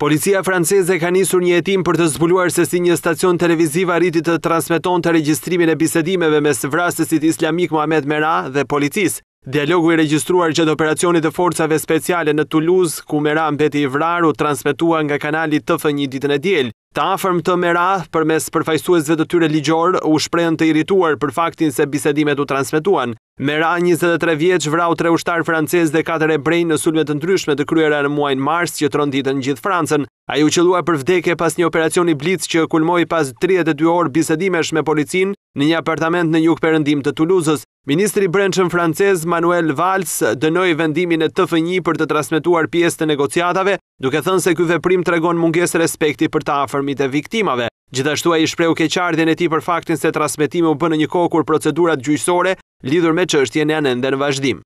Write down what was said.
Policia franceze ka njësur një jetim për të zbuluar se si një stacion televiziv arriti të transmiton të regjistrimin e bisedimeve mes vrasësit islamik Mohamed Merah dhe policis. Dialogu i regjistruar gjithë operacionit e forcave speciale në Toulouse, ku Merah mbeti i vraru, transmitua nga kanali të fë një ditën e djelë. Ta afërm të mera për mes përfajsuesve të tyre ligjor u shprejnë të irituar për faktin se bisedimet u transmituan. Mera 23 vjeq vrau tre ushtar frances dhe 4 hebrej në sulmet të ndryshme të kryera në muajnë mars që të në gjithë Francën. A ju qëllua për vdekje pas një operacioni blitz që kulmoj pas 32 orë bisedimesh me policin në një apartament në juk përëndim të Tuluzës. Ministri brençën frances Manuel Valls dënoj vendimin e të 1 për të transmituar pjesë të negociatave duke thënë se ky veprim tregon mungesë respekti për të afërmit e viktimave. Gjithashtu ai shprehu keqardhjen e tij për faktin se transmetimi u bën në një kohë kur procedurat gjyqësore lidhur me çështjen janë ende në vazhdim.